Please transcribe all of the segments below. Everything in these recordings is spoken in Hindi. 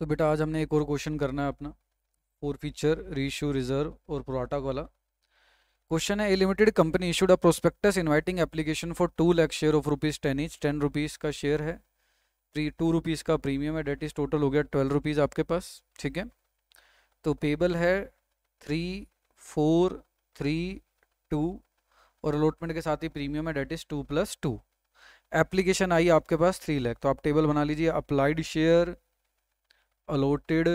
तो बेटा आज हमने एक और क्वेश्चन करना है अपना फोर फीचर रीशू रिजर्व और प्रोटाक वाला क्वेश्चन है a limited company issued a prospectus inviting application for two lakh share of rupees ten each ten rupees का शेयर है प्री टू रुपीज़ का प्रीमियम है डेट इज़ टोटल हो गया ट्वेल्व रुपीज़ आपके पास ठीक है तो पेबल है थ्री फोर थ्री टू और अलॉटमेंट के साथ ही प्रीमियम है that is two plus two application आई आपके पास थ्री लैख तो आप टेबल बना लीजिए applied share allotted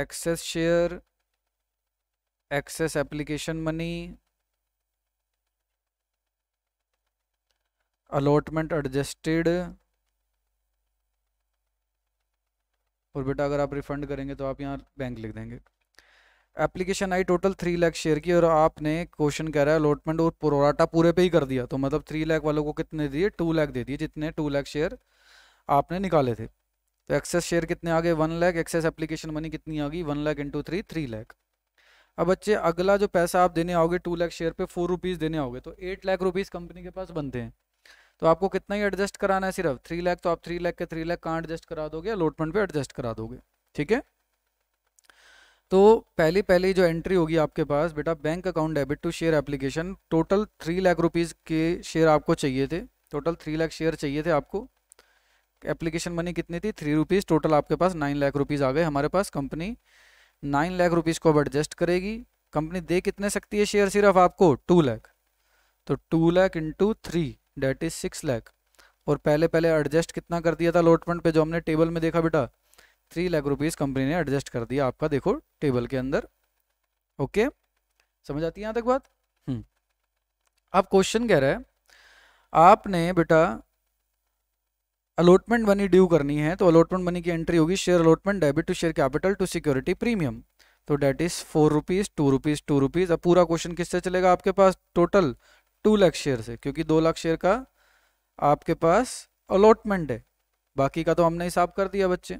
excess share excess application money allotment adjusted और बेटा अगर आप रिफंड करेंगे तो आप यहाँ बैंक लिख देंगे एप्लीकेशन आई टोटल थ्री लाख शेयर की और आपने क्वेश्चन कह रहा है अलॉटमेंट और पुरोराटा पूरे पे ही कर दिया तो मतलब थ्री लाख वालों को कितने दिए टू लाख दे दिए जितने टू लाख शेयर आपने निकाले थे तो एक्सेस शेयर कितने आ गए one lakh excess application money कितनी आ गई one lakh into three three lakh अब बच्चे अगला जो पैसा आप देने आओगे टू लैख शेयर पे फोर रुपीज़ देने आओगे तो एट लाख रुपीज़ कंपनी के पास बनते हैं तो आपको कितना ही एडजस्ट कराना है सिर्फ थ्री लाख तो आप थ्री लाख के थ्री लाख कहाँ एडजस्ट करा दोगे अलॉटमेंट पे एडजस्ट करा दोगे ठीक है तो पहली पहली जो एंट्री होगी आपके पास बेटा bank account debit to share application total three lakh rupees के शेयर आपको चाहिए थे टोटल थ्री लाख शेयर चाहिए थे आपको एप्लीकेशन मनी कितनी थी थ्री रुपीज़ टोटल आपके पास नाइन लाख रुपीज़ आ गए हमारे पास कंपनी नाइन लाख रुपीज़ को अब एडजस्ट करेगी कंपनी दे कितने सकती है शेयर सिर्फ आपको टू लाख तो two lakh into three that is six lakh और पहले पहले एडजस्ट कितना कर दिया था अलॉटमेंट पे जो हमने टेबल में देखा बेटा थ्री लाख रुपीज़ कंपनी ने एडजस्ट कर दिया आपका देखो टेबल के अंदर ओके समझ आती है यहाँ तक बात हम्म। अब क्वेश्चन कह रहा है आपने बेटा अलॉटमेंट मनी ड्यू करनी है तो अलॉटमेंट मनी की एंट्री होगी share allotment debit to share capital to security premium तो that is four rupees two rupees two rupees अब पूरा क्वेश्चन किससे चलेगा आपके पास टोटल टू लाख शेयर से क्योंकि दो लाख शेयर का आपके पास अलॉटमेंट है बाकी का तो हमने हिसाब कर दिया बच्चे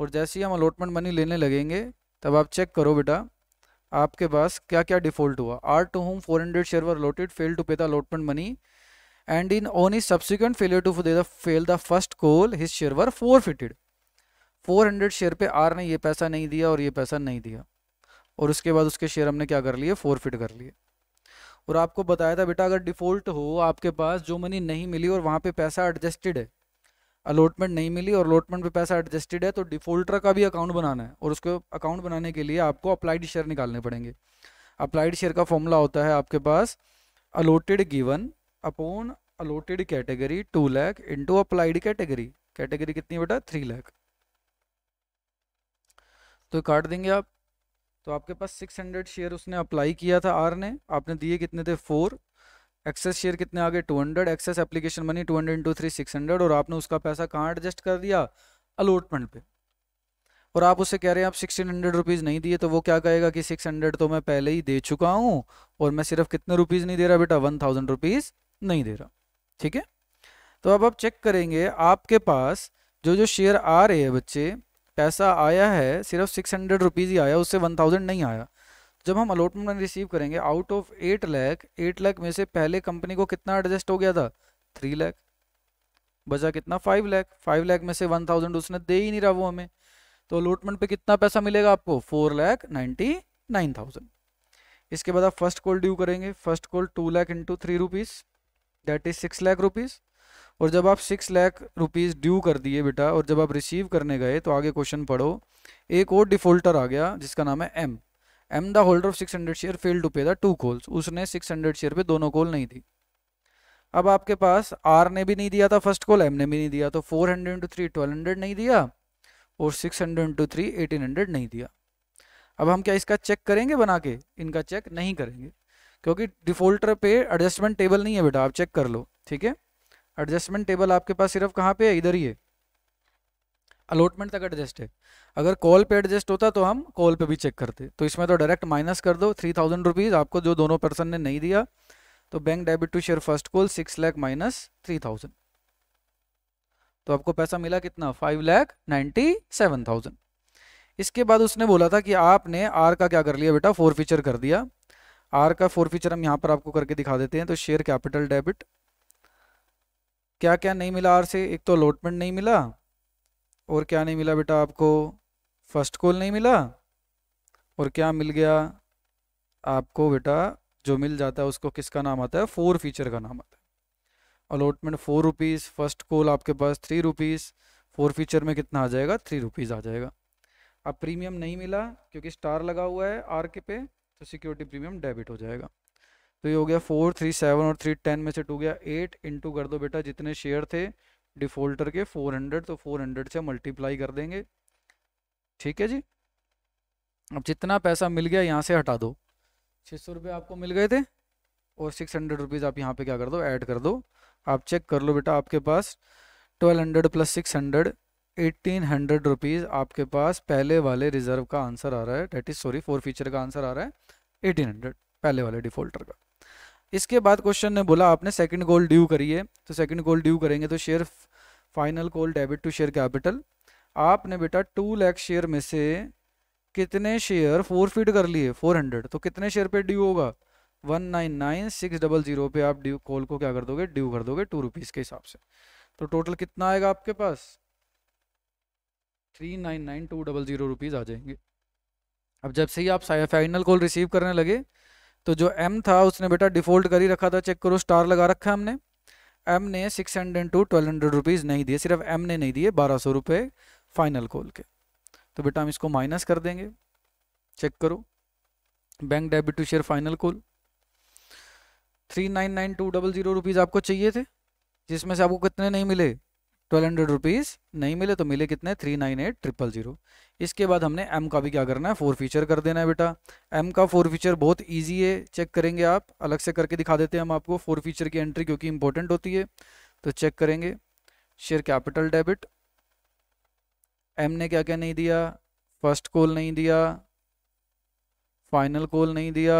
और जैसे ही हम अलॉटमेंट मनी लेने लगेंगे तब आप चेक करो बेटा आपके पास क्या क्या डिफॉल्ट हुआ R to whom four hundred share were allotted fail to pay the allotment money and in on his subsequent failure to fail the first share his share were forfeited 400 share पे आर ने ये पैसा नहीं दिया और ये पैसा नहीं दिया और उसके बाद उसके शेयर हमने क्या कर लिए फोरफिट कर लिए और आपको बताया था बेटा अगर डिफ़ॉल्ट हो आपके पास जो मनी नहीं मिली और वहाँ पे पैसा एडजस्टेड है अलॉटमेंट नहीं मिली और अलॉटमेंट पे पैसा एडजस्टेड है तो डिफ़ॉल्टर का भी अकाउंट बनाना है और उसको अकाउंट बनाने के लिए आपको अप्लाइड शेयर निकालने पड़ेंगे अप्लाइड शेयर का फॉर्मूला होता है आपके पास allotted given upon allotted category two lakh into applied category category कितनी बेटा थ्री लैख तो काट देंगे आप तो आपके पास सिक्स हंड्रेड शेयर उसने अप्लाई किया था आर ने आपने दिए कितने थे फोर एक्सेस शेयर कितने आ गए two hundred excess application money two hundred into three six hundred और आपने उसका पैसा कहाँ एडजस्ट कर दिया अलॉटमेंट पे और आप उसे कह रहे हैं आप सिक्सटीन हंड्रेड रुपीज़ नहीं दिए तो वो क्या कहेगा कि सिक्स हंड्रेड तो मैं पहले ही दे चुका हूँ और मैं सिर्फ कितने रुपीज़ नहीं दे रहा बेटा वन थाउजेंड रुपीज़ नहीं दे रहा ठीक है तो अब आप चेक करेंगे आपके पास जो जो शेयर आ रहे हैं बच्चे पैसा आया है सिर्फ सिक्स हंड्रेड रुपीज़ ही आया उससे वन थाउजेंड नहीं आया जब हम अलॉटमेंट रिसीव करेंगे out of eight lakh eight lakh में से पहले कंपनी को कितना एडजस्ट हो गया था थ्री लैख बचा कितना फाइव लैख फाइव लैख में से वन थाउजेंड उसने दे ही नहीं रहा वो हमें तो अलॉटमेंट पे कितना पैसा मिलेगा आपको four lakh ninety nine thousand इसके बाद आप फर्स्ट कॉल ड्यू करेंगे first call two lakh into three rupees that is six lakh rupees और जब आप सिक्स लाख रुपीज़ ड्यू कर दिए बेटा और जब आप रिसीव करने गए तो आगे क्वेश्चन पढ़ो एक और डिफ़ॉल्टर आ गया जिसका नाम है M M the holder of six hundred share fail to pay the two calls उसने सिक्स हंड्रेड शेयर पे दोनों कॉल नहीं दी अब आपके पास आर ने भी नहीं दिया था फर्स्ट कॉल एम ने भी नहीं दिया तो four hundred into three twelve hundred नहीं दिया और six hundred into three eighteen hundred नहीं दिया अब हम क्या इसका चेक करेंगे बना के इनका चेक नहीं करेंगे क्योंकि डिफ़ॉल्टर पे एडजस्टमेंट टेबल नहीं है बेटा आप चेक कर लो ठीक है एडजस्टमेंट टेबल आपके पास सिर्फ कहाँ पे है इधर ही है अलॉटमेंट तक एडजस्ट है अगर कॉल पे एडजस्ट होता तो हम कॉल पे भी चेक करते तो इसमें तो डायरेक्ट माइनस कर दो थ्री थाउजेंड रुपीज़ आपको जो दोनों पर्सन ने नहीं दिया तो bank debit to share first call six lakh minus three thousand तो आपको पैसा मिला कितना five lakh ninety seven thousand इसके बाद उसने बोला था कि आपने आर का क्या कर लिया बेटा फोर फीचर कर दिया आर का फोर फीचर हम यहाँ पर आपको करके दिखा देते हैं तो शेयर कैपिटल डेबिट क्या क्या नहीं मिला आर से एक तो अलॉटमेंट नहीं मिला और क्या नहीं मिला बेटा आपको फर्स्ट कॉल नहीं मिला और क्या मिल गया आपको बेटा जो मिल जाता है उसको किसका नाम आता है फोर फीचर का नाम आता है allotment four rupees first call आपके पास थ्री रुपीज़ फोर फीचर में कितना आ जाएगा थ्री रुपीज़ आ जाएगा अब प्रीमियम नहीं मिला क्योंकि स्टार लगा हुआ है आर के पे तो सिक्योरिटी प्रीमियम डेबिट हो जाएगा तो ये हो गया फोर थ्री सेवन और थ्री टेन में से टू गया एट इंटू कर दो बेटा जितने शेयर थे डिफ़ॉल्टर के फोर हंड्रेड तो फोर हंड्रेड से मल्टीप्लाई कर देंगे ठीक है जी अब जितना पैसा मिल गया यहाँ से हटा दो छः सौ रुपये आपको मिल गए थे और सिक्स हंड्रेड रुपीज़ आप यहाँ पे क्या कर दो ऐड कर दो आप चेक कर लो बेटा आपके पास twelve hundred plus six hundred eighteen hundred rupees आपके पास पहले वाले रिजर्व का आंसर आ रहा है that is sorry forfeiture का आंसर आ रहा है एटीन हंड्रेड पहले वाले डिफॉल्टर का इसके बाद क्वेश्चन ने बोला आपने सेकंड गोल ड्यू करी है तो सेकंड गोल ड्यू करेंगे तो share final call debit to share capital आपने बेटा टू लैख शेयर में से कितने शेयर फोर फीट कर लिए फोर हंड्रेड तो कितने शेयर पे ड्यू होगा one nine nine six double zero पे आप ड्यू कॉल को क्या कर दोगे ड्यू कर दोगे टू रुपीज़ के हिसाब से तो टोटल कितना आएगा आपके पास three nine nine two double zero rupees आ जाएंगे अब जब से ही आप फाइनल कॉल रिसीव करने लगे तो जो एम था उसने बेटा डिफ़ॉल्ट कर ही रखा था चेक करो स्टार लगा रखा है हमने एम ने six hundred two twelve hundred rupees नहीं दिए सिर्फ एम ने नहीं दिए बारह सौ रुपये फाइनल कॉल के तो बेटा हम इसको माइनस कर देंगे चेक करो bank debit to share final call three nine nine two double zero rupees आपको चाहिए थे जिसमें से आपको कितने नहीं मिले ट्वेल्व हंड्रेड रुपीज़ नहीं मिले तो मिले कितने three nine eight triple zero इसके बाद हमने एम का भी क्या करना है फोर फीचर कर देना है बेटा एम का फोर फीचर बहुत ईजी है चेक करेंगे आप अलग से करके दिखा देते हैं हम आपको फोर फीचर की एंट्री क्योंकि इंपॉर्टेंट होती है तो चेक करेंगे शेयर कैपिटल डेबिट एम ने क्या क्या नहीं दिया फर्स्ट कॉल नहीं दिया फाइनल कॉल नहीं दिया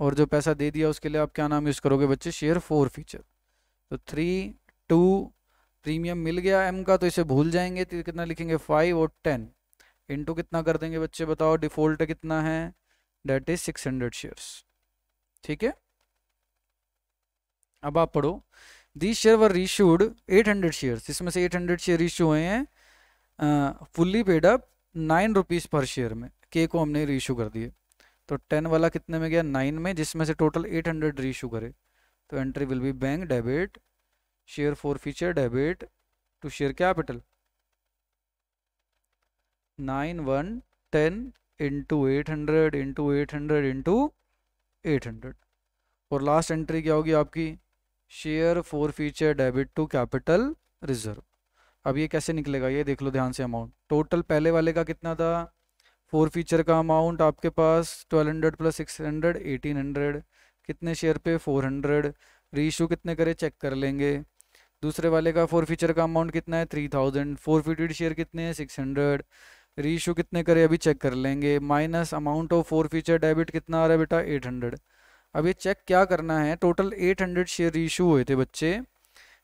और जो पैसा दे दिया उसके लिए आप क्या नाम यूज़ करोगे बच्चे शेयर फोर फीचर तो थ्री टू प्रीमियम मिल गया एम का तो इसे भूल जाएंगे तो कितना लिखेंगे फाइव और टेन इंटू कितना कर देंगे बच्चे बताओ डिफॉल्ट कितना है that is six hundred shares ठीक है अब आप पढ़ो the share were reissued eight hundred share इसमें से एट हंड्रेड शेयर इशू हुए हैं fully paid up nine rupees per share में के को हमने रीशू कर दिए तो टेन वाला कितने में गया नाइन में जिसमें से टोटल एट हंड्रेड रीशू करे तो entry will be bank debit share debit to share capital nine one ten into eight hundred into eight hundred into eight hundred और लास्ट एंट्री क्या होगी आपकी share forfeiture debit to capital reserve अब ये कैसे निकलेगा ये देख लो ध्यान से अमाउंट टोटल पहले वाले का कितना था फोर फीचर का अमाउंट आपके पास 1200 plus six hundred eighteen hundred कितने शेयर पे 400 हंड्रेड कितने करे चेक कर लेंगे दूसरे वाले का फोर फीचर का अमाउंट कितना है three thousand forfeited share कितने हैं सिक्स हंड्रेड इशू कितने करें अभी चेक कर लेंगे minus amount of forfeiture debit कितना आ रहा है बेटा एट हंड्रेड अब ये चेक क्या करना है total eight hundred share issue हुए थे बच्चे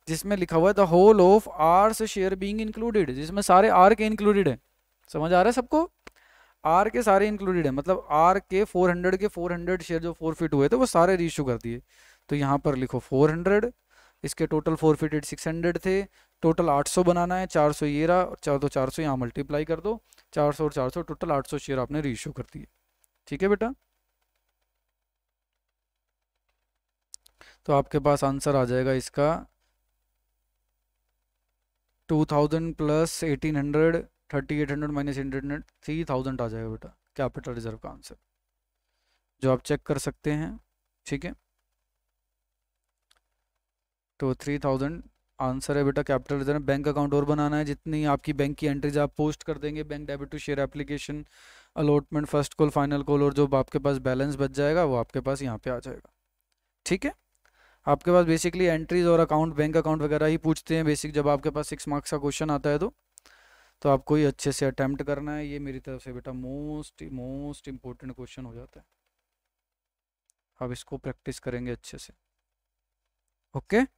जिसमें लिखा हुआ है the whole of ours share being included जिसमें सारे आर के इंक्लूडेड है समझ आ रहा है सबको आर के सारे इंक्लूडेड है मतलब आर के हंड्रेड के हंड्रेड शेयर जो फोर फिट हुए थे वो सारे इशू कर दिए तो यहाँ पर लिखो हंड्रेड इसके total forfeited six hundred थे टोटल आठ सौ बनाना है चार सौ ये रहा और चार दो तो चार सौ यहाँ मल्टीप्लाई कर दो चार सौ और चार सौ टोटल आठ सौ शेयर आपने रीशो कर दिए ठीक है बेटा तो आपके पास आंसर आ जाएगा इसका two thousand plus eighteen hundred thirty eight hundred minus hundred hundred three thousand आ जाएगा बेटा कैपिटल रिजर्व का आंसर जो आप चेक कर सकते हैं ठीक है तो थ्री थाउजेंड आंसर है बेटा कैपिटल रिजर्व बैंक अकाउंट और बनाना है जितनी आपकी बैंक की एंट्रीज आप पोस्ट कर देंगे bank debit to share application allotment first call final call और जो आपके पास बैलेंस बच जाएगा वो आपके पास यहाँ पे आ जाएगा ठीक है आपके पास बेसिकली एंट्रीज और अकाउंट बैंक अकाउंट वगैरह ही पूछते हैं बेसिक जब आपके पास सिक्स मार्क्स का क्वेश्चन आता है तो तो आपको ही अच्छे से अटैम्प्ट करना है ये मेरी तरफ से बेटा मोस्ट मोस्ट इम्पोर्टेंट क्वेश्चन हो जाता है आप इसको प्रैक्टिस करेंगे अच्छे से ओके okay?